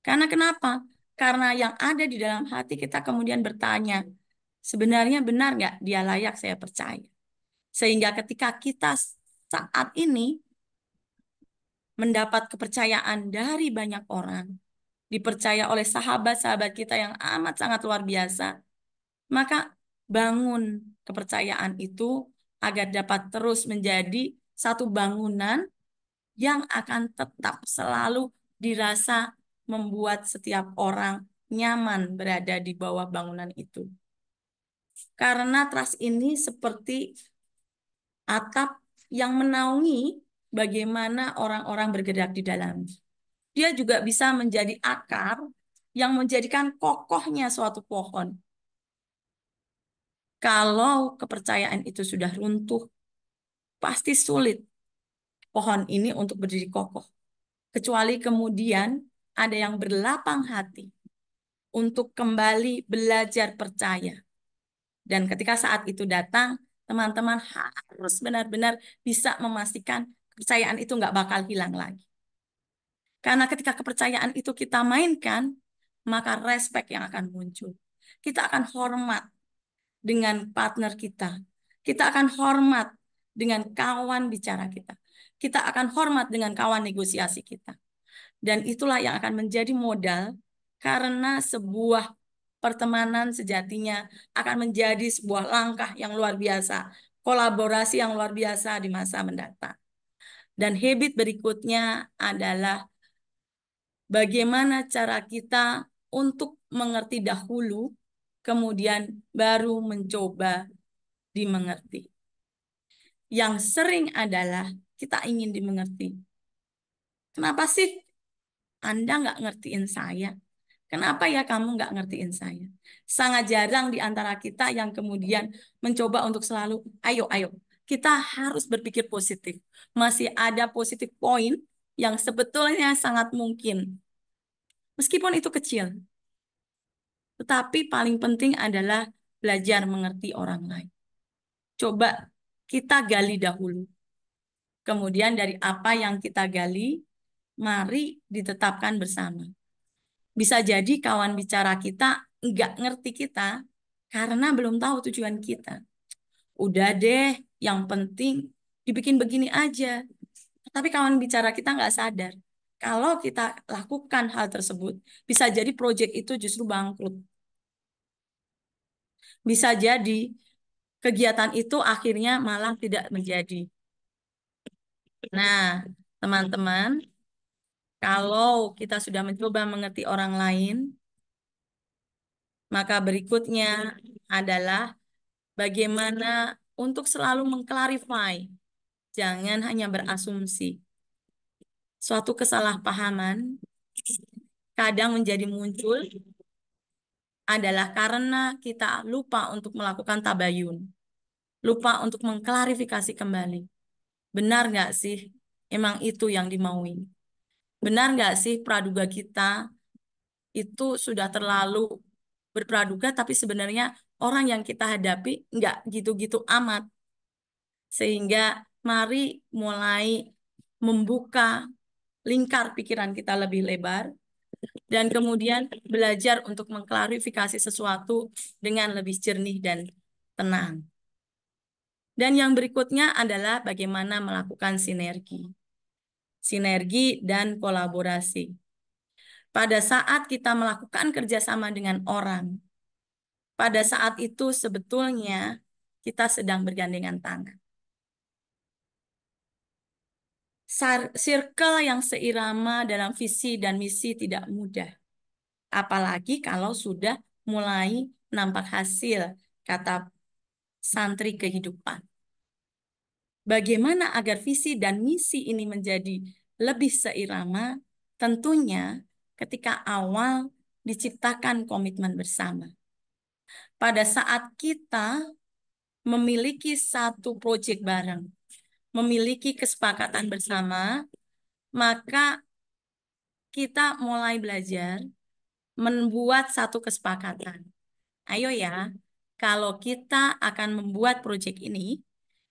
Speaker 2: Karena kenapa? Karena yang ada di dalam hati kita kemudian bertanya, Sebenarnya benar nggak dia layak saya percaya? Sehingga ketika kita saat ini mendapat kepercayaan dari banyak orang, dipercaya oleh sahabat-sahabat kita yang amat sangat luar biasa, maka bangun kepercayaan itu agar dapat terus menjadi satu bangunan yang akan tetap selalu dirasa membuat setiap orang nyaman berada di bawah bangunan itu. Karena trust ini seperti atap yang menaungi bagaimana orang-orang bergerak di dalam. Dia juga bisa menjadi akar yang menjadikan kokohnya suatu pohon. Kalau kepercayaan itu sudah runtuh, pasti sulit pohon ini untuk berdiri kokoh. Kecuali kemudian ada yang berlapang hati untuk kembali belajar percaya dan ketika saat itu datang, teman-teman harus benar-benar bisa memastikan kepercayaan itu nggak bakal hilang lagi. Karena ketika kepercayaan itu kita mainkan, maka respect yang akan muncul. Kita akan hormat dengan partner kita. Kita akan hormat dengan kawan bicara kita. Kita akan hormat dengan kawan negosiasi kita. Dan itulah yang akan menjadi modal karena sebuah pertemanan sejatinya akan menjadi sebuah langkah yang luar biasa, kolaborasi yang luar biasa di masa mendatang. Dan habit berikutnya adalah bagaimana cara kita untuk mengerti dahulu, kemudian baru mencoba dimengerti. Yang sering adalah kita ingin dimengerti. Kenapa sih Anda nggak ngertiin saya? Kenapa ya kamu nggak ngertiin saya? Sangat jarang di antara kita yang kemudian mencoba untuk selalu, ayo, ayo. Kita harus berpikir positif. Masih ada positif point yang sebetulnya sangat mungkin. Meskipun itu kecil. Tetapi paling penting adalah belajar mengerti orang lain. Coba kita gali dahulu. Kemudian dari apa yang kita gali, mari ditetapkan bersama bisa jadi kawan bicara kita nggak ngerti kita karena belum tahu tujuan kita. Udah deh, yang penting dibikin begini aja. Tapi kawan bicara kita nggak sadar. Kalau kita lakukan hal tersebut, bisa jadi proyek itu justru bangkrut. Bisa jadi kegiatan itu akhirnya malah tidak menjadi. Nah, teman-teman, Hmm. Kalau kita sudah mencoba mengerti orang lain, maka berikutnya adalah bagaimana untuk selalu mengklarifikasi. Jangan hanya berasumsi. Suatu kesalahpahaman kadang menjadi muncul adalah karena kita lupa untuk melakukan tabayun. Lupa untuk mengklarifikasi kembali. Benar nggak sih? Emang itu yang dimauin? Benar nggak sih praduga kita itu sudah terlalu berpraduga tapi sebenarnya orang yang kita hadapi nggak gitu-gitu amat. Sehingga mari mulai membuka lingkar pikiran kita lebih lebar dan kemudian belajar untuk mengklarifikasi sesuatu dengan lebih jernih dan tenang. Dan yang berikutnya adalah bagaimana melakukan sinergi sinergi, dan kolaborasi. Pada saat kita melakukan kerjasama dengan orang, pada saat itu sebetulnya kita sedang bergandengan tangan. Circle yang seirama dalam visi dan misi tidak mudah. Apalagi kalau sudah mulai nampak hasil, kata santri kehidupan. Bagaimana agar visi dan misi ini menjadi lebih seirama? Tentunya ketika awal diciptakan komitmen bersama. Pada saat kita memiliki satu proyek bareng, memiliki kesepakatan bersama, maka kita mulai belajar membuat satu kesepakatan. Ayo ya, kalau kita akan membuat proyek ini,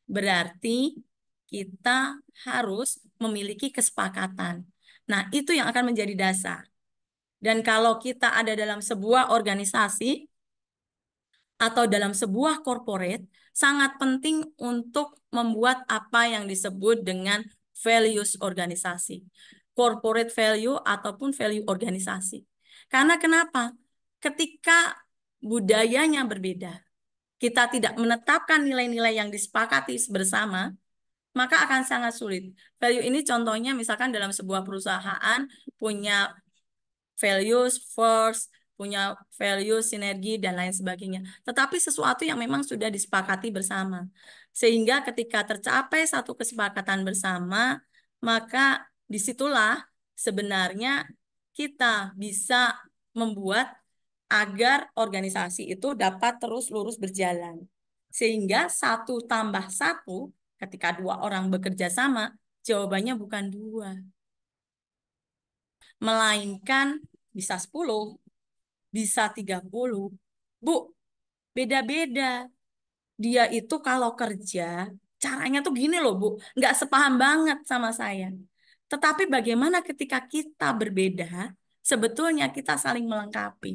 Speaker 2: berarti kita harus memiliki kesepakatan. Nah, itu yang akan menjadi dasar. Dan kalau kita ada dalam sebuah organisasi atau dalam sebuah corporate, sangat penting untuk membuat apa yang disebut dengan values organisasi. Corporate value ataupun value organisasi. Karena kenapa? Ketika budayanya berbeda, kita tidak menetapkan nilai-nilai yang disepakati bersama, maka akan sangat sulit. Value ini contohnya misalkan dalam sebuah perusahaan punya values first, punya values sinergi dan lain sebagainya. Tetapi sesuatu yang memang sudah disepakati bersama. Sehingga ketika tercapai satu kesepakatan bersama, maka disitulah sebenarnya kita bisa membuat agar organisasi itu dapat terus lurus berjalan. Sehingga satu tambah satu ketika dua orang bekerja sama, jawabannya bukan dua. Melainkan bisa sepuluh, bisa tiga puluh, Bu, beda-beda. Dia itu kalau kerja, caranya tuh gini loh Bu, nggak sepaham banget sama saya. Tetapi bagaimana ketika kita berbeda, sebetulnya kita saling melengkapi.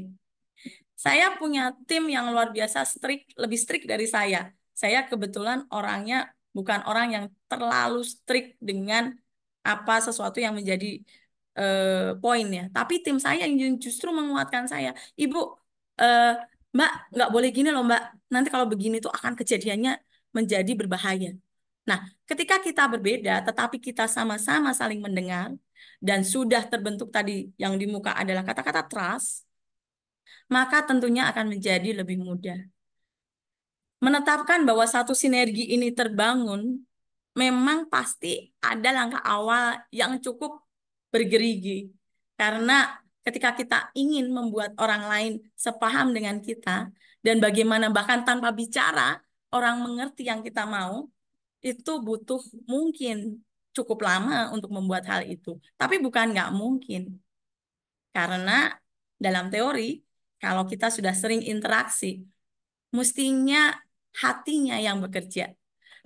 Speaker 2: Saya punya tim yang luar biasa strict, lebih strict dari saya. Saya kebetulan orangnya bukan orang yang terlalu strict dengan apa sesuatu yang menjadi uh, eh, poin Tapi tim saya yang justru menguatkan saya. Ibu, uh, Mbak, nggak boleh gini loh Mbak. Nanti kalau begini tuh akan kejadiannya menjadi berbahaya. Nah, ketika kita berbeda, tetapi kita sama-sama saling mendengar, dan sudah terbentuk tadi yang di muka adalah kata-kata trust, maka tentunya akan menjadi lebih mudah. Menetapkan bahwa satu sinergi ini terbangun, memang pasti ada langkah awal yang cukup bergerigi. Karena ketika kita ingin membuat orang lain sepaham dengan kita, dan bagaimana bahkan tanpa bicara, orang mengerti yang kita mau, itu butuh mungkin cukup lama untuk membuat hal itu. Tapi bukan nggak mungkin. Karena dalam teori, kalau kita sudah sering interaksi, mestinya hatinya yang bekerja.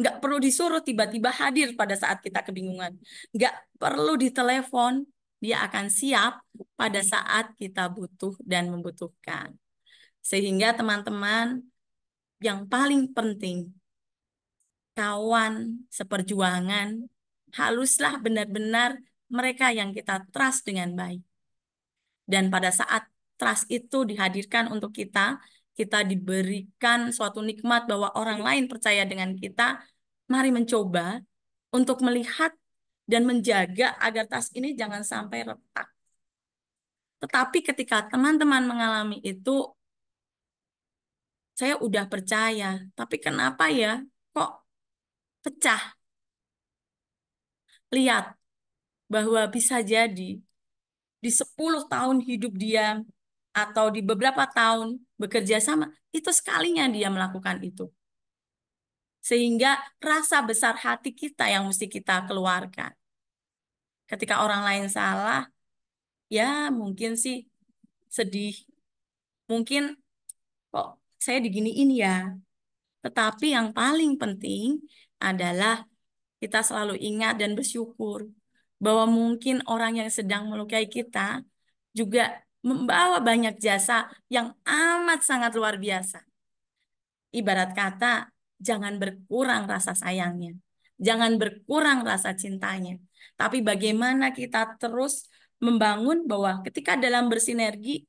Speaker 2: Nggak perlu disuruh tiba-tiba hadir pada saat kita kebingungan. Nggak perlu ditelepon, dia akan siap pada saat kita butuh dan membutuhkan. Sehingga teman-teman, yang paling penting, kawan seperjuangan, haruslah benar-benar mereka yang kita trust dengan baik. Dan pada saat trust itu dihadirkan untuk kita, kita diberikan suatu nikmat bahwa orang lain percaya dengan kita, mari mencoba untuk melihat dan menjaga agar tas ini jangan sampai retak. Tetapi ketika teman-teman mengalami itu, saya udah percaya, tapi kenapa ya kok pecah? Lihat bahwa bisa jadi di 10 tahun hidup dia atau di beberapa tahun bekerja sama, itu sekalinya dia melakukan itu. Sehingga rasa besar hati kita yang mesti kita keluarkan. Ketika orang lain salah, ya mungkin sih sedih. Mungkin kok saya diginiin ya. Tetapi yang paling penting adalah kita selalu ingat dan bersyukur bahwa mungkin orang yang sedang melukai kita juga membawa banyak jasa yang amat sangat luar biasa. Ibarat kata, jangan berkurang rasa sayangnya. Jangan berkurang rasa cintanya. Tapi bagaimana kita terus membangun bahwa ketika dalam bersinergi,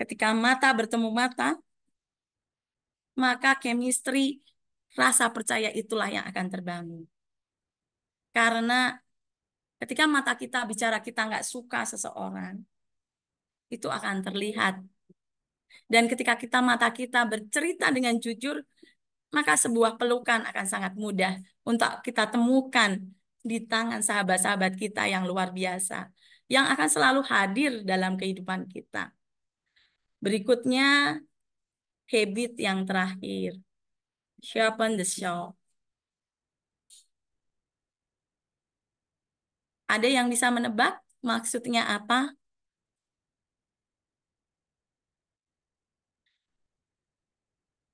Speaker 2: ketika mata bertemu mata, maka chemistry, rasa percaya itulah yang akan terbangun. Karena ketika mata kita bicara kita nggak suka seseorang, itu akan terlihat. Dan ketika kita mata kita bercerita dengan jujur, maka sebuah pelukan akan sangat mudah untuk kita temukan di tangan sahabat-sahabat kita yang luar biasa, yang akan selalu hadir dalam kehidupan kita. Berikutnya, habit yang terakhir. Sharpen the show. Ada yang bisa menebak maksudnya apa?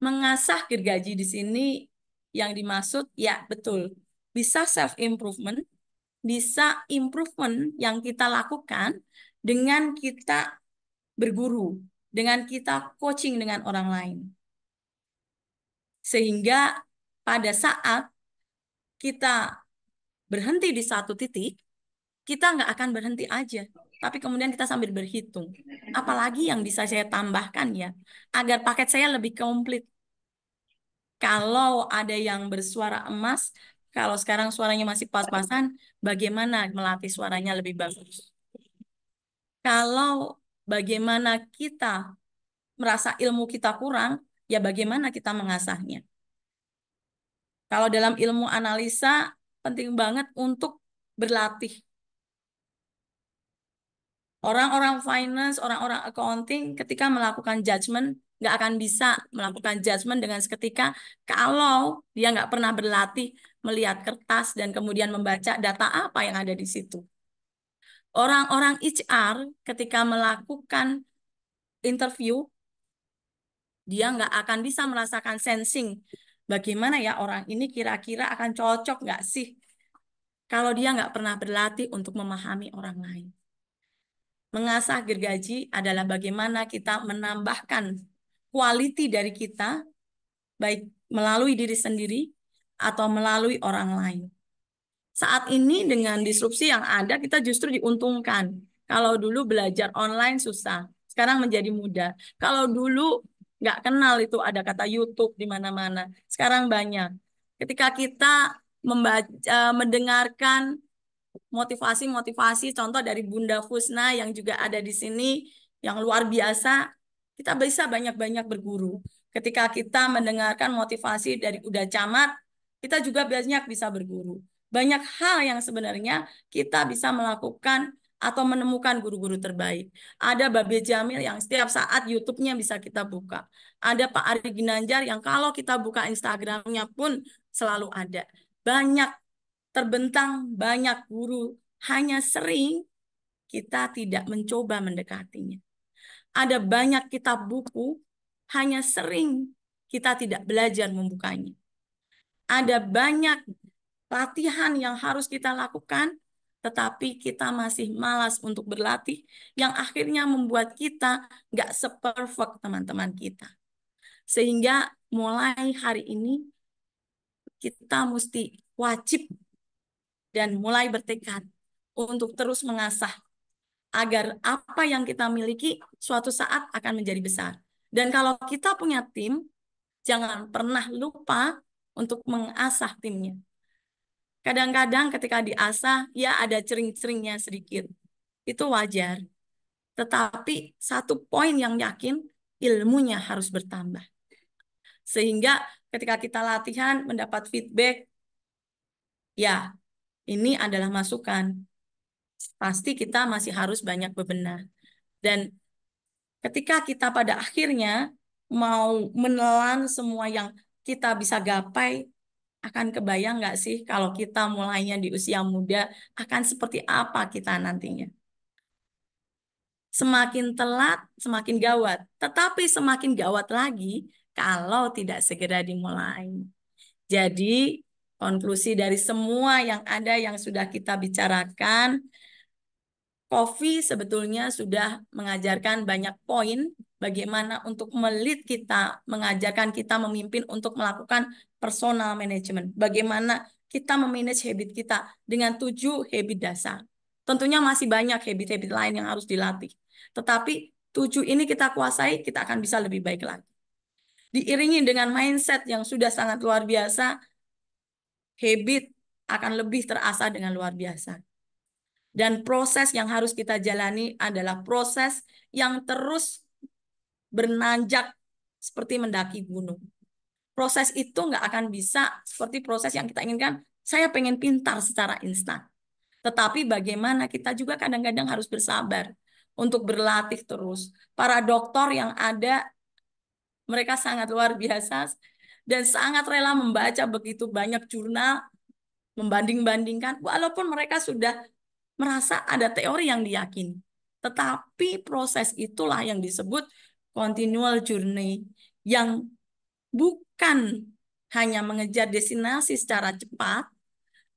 Speaker 2: mengasah gergaji di sini yang dimaksud ya betul bisa self improvement bisa improvement yang kita lakukan dengan kita berguru dengan kita coaching dengan orang lain sehingga pada saat kita berhenti di satu titik kita nggak akan berhenti aja tapi kemudian kita sambil berhitung. Mm-hmm. Apalagi yang bisa saya tambahkan ya, agar paket saya lebih komplit. Kalau ada yang bersuara emas, kalau sekarang suaranya masih pas-pasan, bagaimana melatih suaranya lebih bagus? Kalau bagaimana kita merasa ilmu kita kurang, ya bagaimana kita mengasahnya. Kalau dalam ilmu analisa, penting banget untuk berlatih Orang-orang finance, orang-orang accounting ketika melakukan judgement nggak akan bisa melakukan judgement dengan seketika kalau dia nggak pernah berlatih melihat kertas dan kemudian membaca data apa yang ada di situ. Orang-orang HR ketika melakukan interview, dia nggak akan bisa merasakan sensing bagaimana ya orang ini kira-kira akan cocok nggak sih kalau dia nggak pernah berlatih untuk memahami orang lain. Mengasah gergaji adalah bagaimana kita menambahkan kualiti dari kita, baik melalui diri sendiri atau melalui orang lain. Saat ini dengan disrupsi yang ada, kita justru diuntungkan. Kalau dulu belajar online susah, sekarang menjadi mudah. Kalau dulu nggak kenal itu ada kata YouTube di mana-mana, sekarang banyak. Ketika kita membaca, eh, mendengarkan motivasi-motivasi contoh dari Bunda Fusna yang juga ada di sini yang luar biasa. Kita bisa banyak-banyak berguru. Ketika kita mendengarkan motivasi dari Uda Camat, kita juga banyak bisa berguru. Banyak hal yang sebenarnya kita bisa melakukan atau menemukan guru-guru terbaik. Ada Babe Jamil yang setiap saat YouTube-nya bisa kita buka. Ada Pak Ari Ginanjar yang kalau kita buka Instagram-nya pun selalu ada. Banyak terbentang banyak guru, hanya sering kita tidak mencoba mendekatinya. Ada banyak kitab buku, hanya sering kita tidak belajar membukanya. Ada banyak latihan yang harus kita lakukan, tetapi kita masih malas untuk berlatih, yang akhirnya membuat kita nggak seperfect teman-teman kita. Sehingga mulai hari ini, kita mesti wajib dan mulai bertekad untuk terus mengasah agar apa yang kita miliki suatu saat akan menjadi besar. Dan kalau kita punya tim, jangan pernah lupa untuk mengasah timnya. Kadang-kadang ketika diasah, ya ada cering-ceringnya sedikit. Itu wajar. Tetapi satu poin yang yakin, ilmunya harus bertambah. Sehingga ketika kita latihan, mendapat feedback, ya ini adalah masukan. Pasti kita masih harus banyak bebenah. Dan ketika kita pada akhirnya mau menelan semua yang kita bisa gapai, akan kebayang nggak sih kalau kita mulainya di usia muda akan seperti apa kita nantinya? Semakin telat, semakin gawat. Tetapi semakin gawat lagi kalau tidak segera dimulai. Jadi konklusi dari semua yang ada yang sudah kita bicarakan, Kofi sebetulnya sudah mengajarkan banyak poin bagaimana untuk melit kita, mengajarkan kita memimpin untuk melakukan personal management. Bagaimana kita memanage habit kita dengan tujuh habit dasar. Tentunya masih banyak habit-habit lain yang harus dilatih. Tetapi tujuh ini kita kuasai, kita akan bisa lebih baik lagi. Diiringi dengan mindset yang sudah sangat luar biasa, habit akan lebih terasa dengan luar biasa. Dan proses yang harus kita jalani adalah proses yang terus bernanjak seperti mendaki gunung. Proses itu nggak akan bisa seperti proses yang kita inginkan. Saya pengen pintar secara instan. Tetapi bagaimana kita juga kadang-kadang harus bersabar untuk berlatih terus. Para dokter yang ada, mereka sangat luar biasa dan sangat rela membaca begitu banyak jurnal, membanding-bandingkan, walaupun mereka sudah merasa ada teori yang diyakini. Tetapi proses itulah yang disebut continual journey, yang bukan hanya mengejar destinasi secara cepat,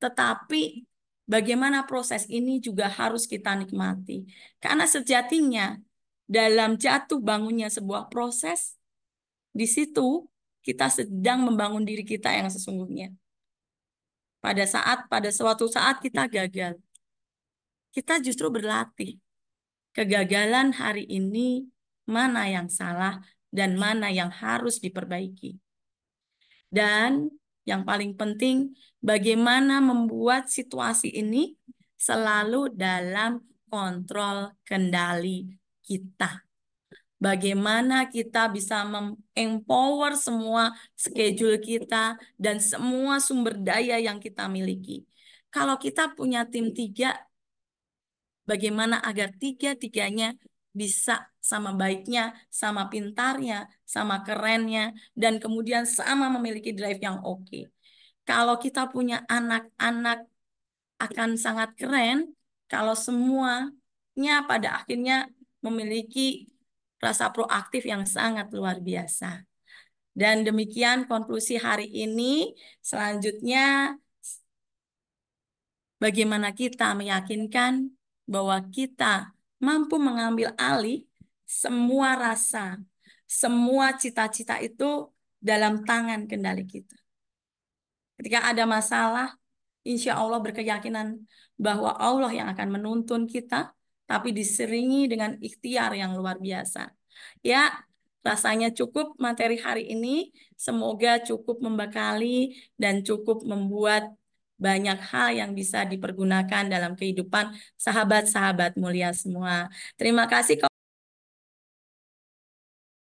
Speaker 2: tetapi bagaimana proses ini juga harus kita nikmati. Karena sejatinya dalam jatuh bangunnya sebuah proses, di situ kita sedang membangun diri kita yang sesungguhnya. Pada saat, pada suatu saat kita gagal. Kita justru berlatih. Kegagalan hari ini, mana yang salah dan mana yang harus diperbaiki. Dan yang paling penting, bagaimana membuat situasi ini selalu dalam kontrol kendali kita bagaimana kita bisa empower semua schedule kita dan semua sumber daya yang kita miliki. Kalau kita punya tim tiga, bagaimana agar tiga-tiganya bisa sama baiknya, sama pintarnya, sama kerennya, dan kemudian sama memiliki drive yang oke. Okay. Kalau kita punya anak-anak akan sangat keren kalau semuanya pada akhirnya memiliki rasa proaktif yang sangat luar biasa. Dan demikian konklusi hari ini. Selanjutnya, bagaimana kita meyakinkan bahwa kita mampu mengambil alih semua rasa, semua cita-cita itu dalam tangan kendali kita. Ketika ada masalah, insya Allah berkeyakinan bahwa Allah yang akan menuntun kita, tapi diseringi dengan ikhtiar yang luar biasa. Ya, rasanya cukup materi hari ini. Semoga cukup membekali dan cukup membuat banyak hal yang bisa dipergunakan dalam kehidupan sahabat-sahabat mulia semua. Terima kasih.